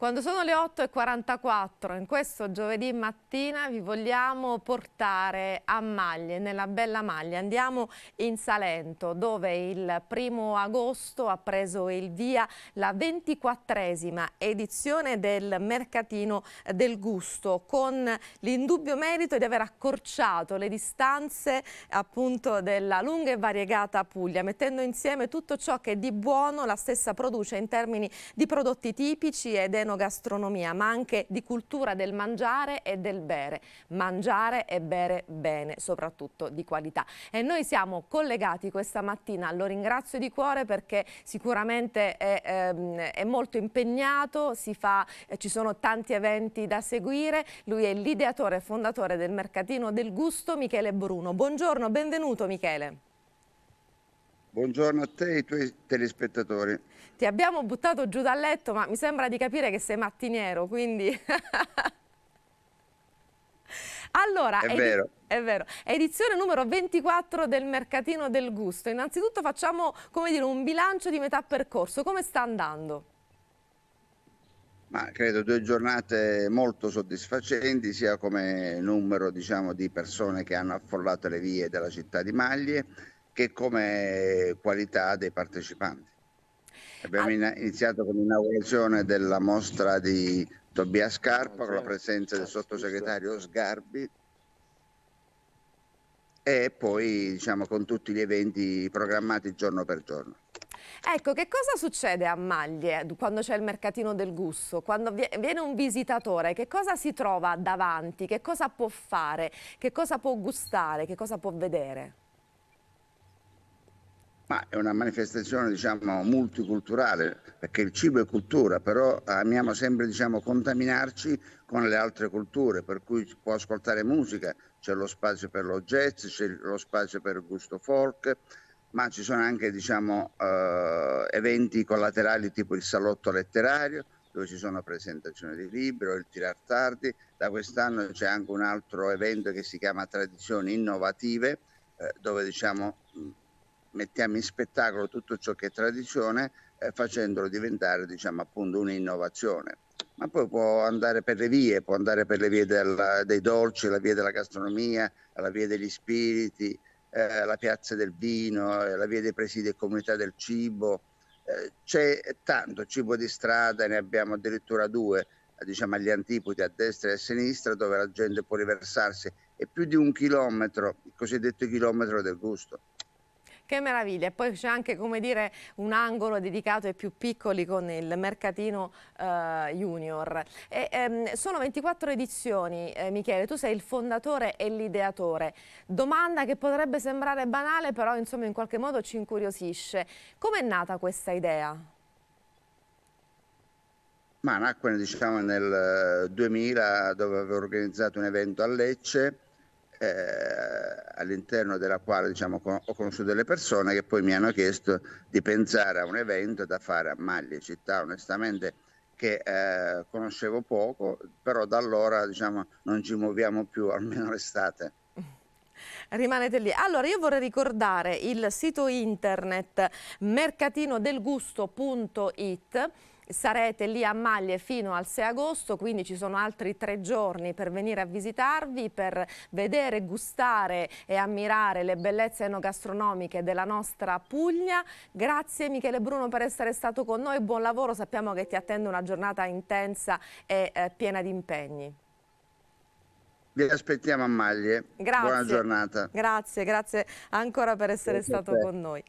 Quando sono le 8.44, in questo giovedì mattina vi vogliamo portare a Maglie, nella bella Maglia. Andiamo in Salento, dove il primo agosto ha preso il via la ventiquattresima edizione del Mercatino del Gusto, con l'indubbio merito di aver accorciato le distanze appunto della lunga e variegata Puglia, mettendo insieme tutto ciò che di buono la stessa produce in termini di prodotti tipici ed enormi enogastronomia, ma anche di cultura del mangiare e del bere. Mangiare e bere bene, soprattutto di qualità. E noi siamo collegati questa mattina, lo ringrazio di cuore perché sicuramente è, è, ehm, è molto impegnato, fa, eh, ci sono tanti eventi da seguire. Lui è l'ideatore e fondatore del mercatino del gusto, Michele Bruno. Buongiorno, benvenuto Michele. Buongiorno a te e ai tuoi telespettatori. Ti abbiamo buttato giù dal letto, ma mi sembra di capire che sei mattiniero, quindi... allora, è vero. È vero. Edizione numero 24 del Mercatino del Gusto. Innanzitutto facciamo, dire, un bilancio di metà percorso. Come sta andando? Ma credo due giornate molto soddisfacenti sia come numero diciamo, di persone che hanno affollato le vie della città di Maglie che come qualità dei partecipanti. Abbiamo ah. iniziato con l'inaugurazione della mostra di Tobia Scarpa ah, con la certo. presenza del ah, sottosegretario Sgarbi e poi diciamo, con tutti gli eventi programmati giorno per giorno. Ecco, che cosa succede a Maglie quando c'è il mercatino del gusto? Quando viene un visitatore, che cosa si trova davanti? Che cosa può fare? Che cosa può gustare? Che cosa può vedere? ma è una manifestazione diciamo, multiculturale perché il cibo è cultura, però amiamo sempre diciamo, contaminarci con le altre culture, per cui si può ascoltare musica, c'è lo spazio per lo jazz, c'è lo spazio per il gusto folk, ma ci sono anche diciamo, eh, eventi collaterali tipo il salotto letterario, dove ci sono presentazioni di libri, il tirar tardi, da quest'anno c'è anche un altro evento che si chiama Tradizioni Innovative, eh, dove diciamo mettiamo in spettacolo tutto ciò che è tradizione eh, facendolo diventare diciamo, appunto un'innovazione. Ma poi può andare per le vie, può andare per le vie della, dei dolci, la via della gastronomia, la via degli spiriti, eh, la piazza del vino, eh, la via dei presidi e comunità del cibo. Eh, c'è tanto cibo di strada, ne abbiamo addirittura due, eh, diciamo agli antipodi a destra e a sinistra, dove la gente può riversarsi è più di un chilometro, il cosiddetto chilometro del gusto. Che meraviglia. E poi c'è anche dire, un angolo dedicato ai più piccoli con il mercatino eh, junior. E, ehm, sono 24 edizioni, eh, Michele, tu sei il fondatore e l'ideatore. Domanda che potrebbe sembrare banale, però insomma in qualche modo ci incuriosisce. come è nata questa idea? Ma nacque diciamo, nel 2000 eh, dove avevo organizzato un evento a Lecce eh, all'interno della quale diciamo, con- ho conosciuto delle persone che poi mi hanno chiesto di pensare a un evento da fare a Maglie Città, onestamente che eh, conoscevo poco, però da allora diciamo, non ci muoviamo più, almeno l'estate. Rimanete lì. Allora io vorrei ricordare il sito internet mercatinodelgusto.it sarete lì a Maglie fino al 6 agosto, quindi ci sono altri tre giorni per venire a visitarvi, per vedere, gustare e ammirare le bellezze enogastronomiche della nostra Puglia. Grazie Michele Bruno per essere stato con noi, buon lavoro, sappiamo che ti attende una giornata intensa e eh, piena di impegni. Vi aspettiamo a Maglie. Grazie. Buona giornata. Grazie, grazie ancora per essere grazie stato con noi.